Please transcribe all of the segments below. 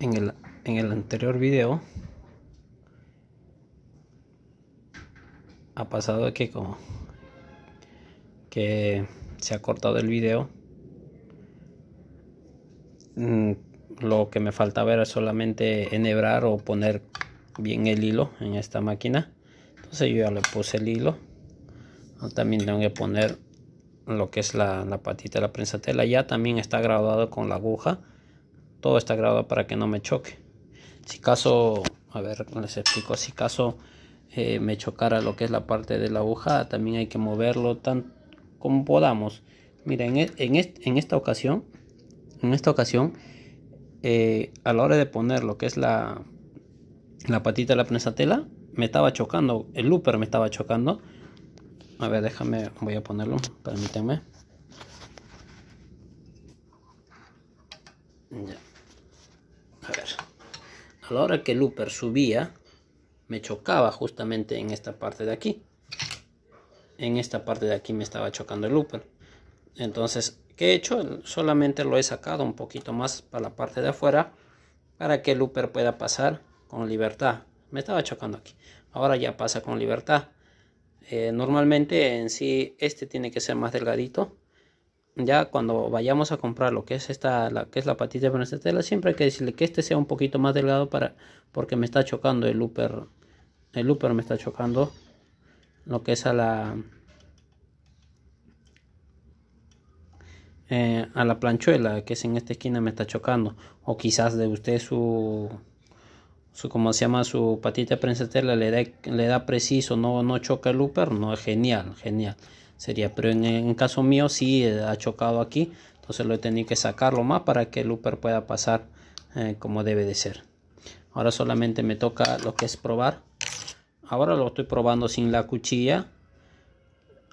en el, anterior video ha pasado que como que se ha cortado el video mm, lo que me faltaba era solamente enhebrar o poner bien el hilo en esta máquina entonces yo ya le puse el hilo también tengo que poner lo que es la, la patita de la tela ya también está graduado con la aguja todo está grabado para que no me choque. Si caso, a ver, les explico, si caso eh, me chocara lo que es la parte de la aguja, también hay que moverlo tan como podamos. Miren, en, e, en, esta ocasión, en esta ocasión, eh, a la hora de poner lo que es la, la patita de la prensa tela, me estaba chocando, el looper me estaba chocando. A ver, déjame, voy a ponerlo, permítanme. A la hora que el looper subía, me chocaba justamente en esta parte de aquí. En esta parte de aquí me estaba chocando el looper. Entonces, ¿qué he hecho? Solamente lo he sacado un poquito más para la parte de afuera para que el looper pueda pasar con libertad. Me estaba chocando aquí. Ahora ya pasa con libertad. Eh, normalmente en sí este tiene que ser más delgadito ya cuando vayamos a comprar lo que es esta, la que es la patita de tela siempre hay que decirle que este sea un poquito más delgado para, porque me está chocando el looper, el looper me está chocando lo que es a la, eh, a la planchuela que es en esta esquina me está chocando, o quizás de usted su, como se llama su patita de prensatela le da, le da preciso, no, no choca el looper, no es genial, genial sería. Pero en, caso mío sí eh, ha chocado aquí. Entonces lo he tenido que sacarlo más para que el looper pueda pasar eh, como debe de ser. Ahora solamente me toca lo que es probar. Ahora lo estoy probando sin la cuchilla.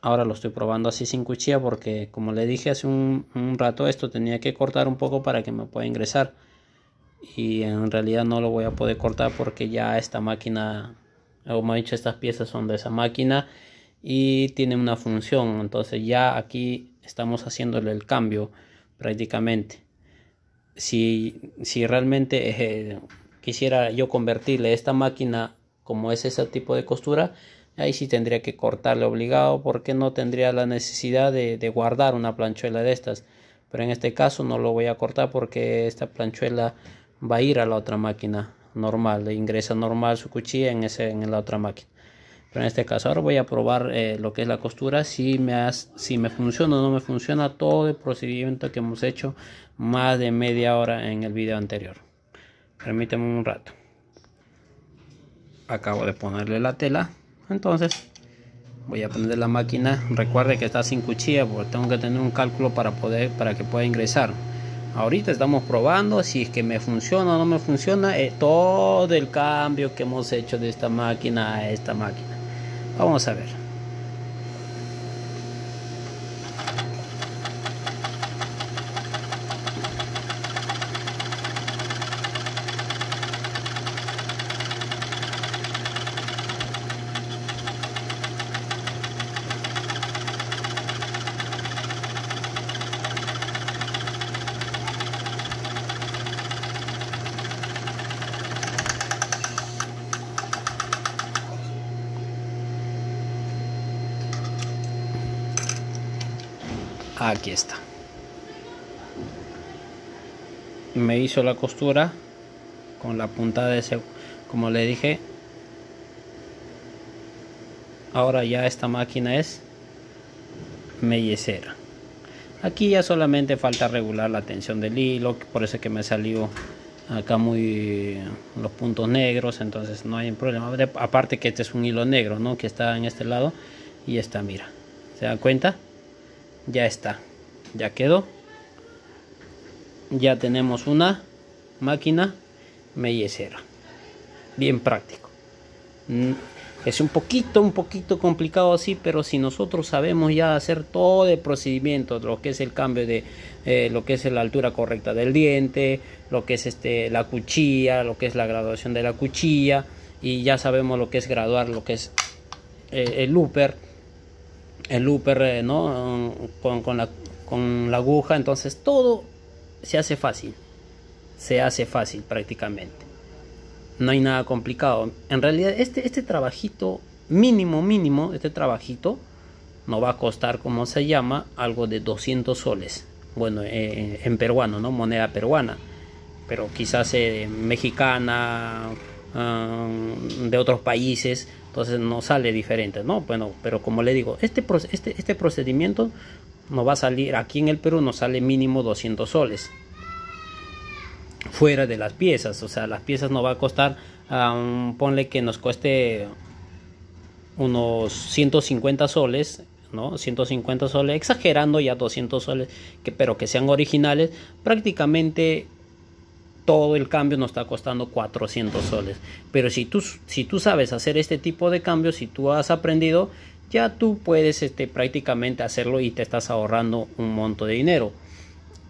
Ahora lo estoy probando así sin cuchilla porque como le dije hace un, rato esto tenía que cortar un poco para que me pueda ingresar. Y en realidad no lo voy a poder cortar porque ya esta máquina, como he dicho, estas piezas son de esa máquina y tiene una función. Entonces ya aquí estamos haciéndole el cambio prácticamente. Si, realmente eh, quisiera yo convertirle esta máquina como es ese tipo de costura, ahí sí tendría que cortarle obligado porque no tendría la necesidad de, de guardar una planchuela de estas. Pero en este caso no lo voy a cortar porque esta planchuela va a ir a la otra máquina normal, le ingresa normal su cuchilla en, ese, en la otra máquina pero en este caso ahora voy a probar eh, lo que es la costura si me, si me funciona o no me funciona todo el procedimiento que hemos hecho más de media hora en el video anterior permíteme un rato acabo de ponerle la tela entonces voy a prender la máquina recuerde que está sin cuchilla porque tengo que tener un cálculo para poder para que pueda ingresar ahorita estamos probando si es que me funciona o no me funciona eh, todo el cambio que hemos hecho de esta máquina a esta máquina Vamos a ver. Ah, aquí está me hizo la costura con la puntada de ese como le dije ahora ya esta máquina es mellecera aquí ya solamente falta regular la tensión del hilo por eso que me salió acá muy los puntos negros entonces no hay problema aparte que este es un hilo negro no que está en este lado y está mira se da cuenta ya está ya quedó ya tenemos una máquina mellecera bien práctico mm, es un poquito un poquito complicado así pero si nosotros sabemos ya hacer todo el procedimiento lo que es el cambio de eh, lo que es la altura correcta del diente lo que es este la cuchilla lo que es la graduación de la cuchilla y ya sabemos lo que es graduar lo que es eh, el looper el looper eh, ¿no? con, la, aguja, entonces todo se hace fácil, se hace fácil prácticamente, no hay nada complicado. En realidad este, este trabajito mínimo, mínimo, este trabajito no va a costar, como se llama, algo de 200 soles, bueno, eh, eh, en peruano, ¿no? Moneda peruana, pero quizás mexicana, ah, de otros países, entonces no sale diferente, ¿no? Bueno, pero como le digo, este, este, este, procedimiento no va a salir, aquí en el Perú nos sale mínimo 200 soles. Fuera de las piezas, o sea, las piezas no va a costar, ponle que nos cueste unos 150 soles ¿no? 150 soles, exagerando ya 200 soles, que, pero que sean originales, prácticamente todo el cambio nos está costando 400 soles. Pero si tú, si tú sabes hacer este tipo de cambios, si tú has aprendido, ya tú puedes este, prácticamente hacerlo y te estás ahorrando un monto de dinero.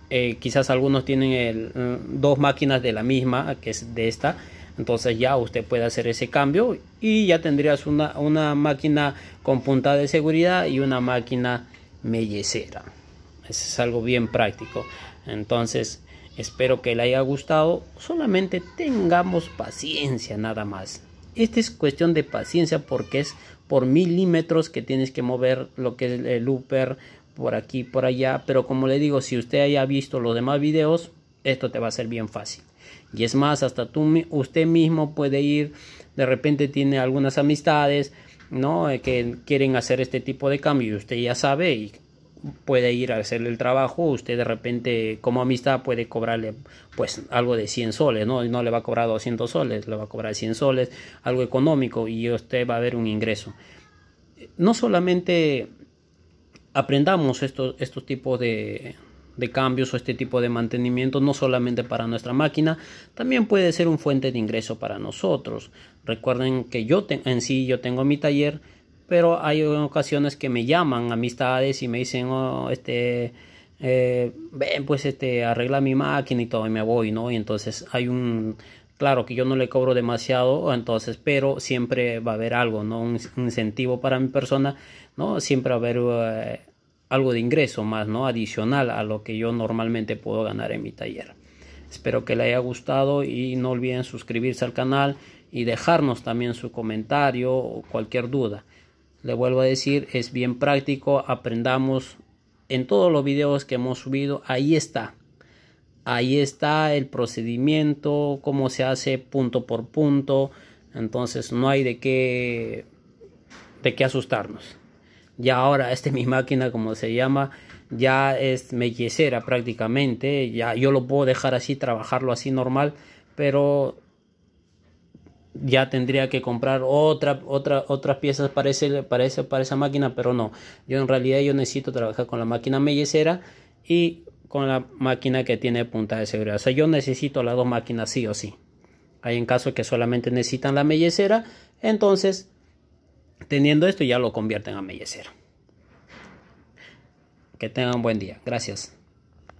Eh, quizás algunos tienen mm, dos máquinas de la misma, que es de esta. Entonces ya usted puede hacer ese cambio y ya tendrías una, una máquina con punta de seguridad y una máquina mellecera. Eso es algo bien práctico. Entonces, Espero que le haya gustado. Solamente tengamos paciencia nada más. Esta es cuestión de paciencia porque es por milímetros que tienes que mover lo que es el looper por aquí, por allá. Pero como le digo, si usted haya visto los demás videos, esto te va a ser bien fácil. Y es más, hasta tú, usted mismo puede ir, de repente tiene algunas amistades, ¿no? Eh, que quieren hacer este tipo de cambio y usted ya sabe y puede ir a hacerle el trabajo, usted de repente como amistad puede cobrarle pues algo de 100 soles, ¿no? no le va a cobrar 200 soles, le va a cobrar 100 soles, algo económico y usted va a ver un ingreso. No solamente aprendamos estos, estos tipos de, de cambios o este tipo de mantenimiento no solamente para nuestra máquina, también puede ser un fuente de ingreso para nosotros. Recuerden que yo en sí yo tengo mi taller pero hay ocasiones que me llaman amistades y me dicen, oh, este, eh, ven, pues este, arregla mi máquina y todo, y me voy, ¿no? Y entonces hay un, claro que yo no le cobro demasiado, entonces, pero siempre va a haber algo, ¿no? Un incentivo para mi persona, ¿no? Siempre va a haber eh, algo de ingreso más, ¿no? Adicional a lo que yo normalmente puedo ganar en mi taller. Espero que le haya gustado y no olviden suscribirse al canal y dejarnos también su comentario o cualquier duda le vuelvo a decir, es bien práctico, aprendamos en todos los videos que hemos subido, ahí está. Ahí está el procedimiento, cómo se hace punto por punto. Entonces no hay de qué, de qué asustarnos. Ya ahora, esta es mi máquina, como se llama, ya es mellecera prácticamente. Ya yo lo puedo dejar así, trabajarlo así normal, pero ya tendría que comprar otra, otra, otras piezas para, para, para esa máquina, pero no. Yo en realidad yo necesito trabajar con la máquina mellecera y con la máquina que tiene punta de seguridad. O sea, yo necesito las dos máquinas sí o sí. Hay en caso que solamente necesitan la mellecera, entonces teniendo esto ya lo convierten a mellecera. Que tengan buen día. Gracias.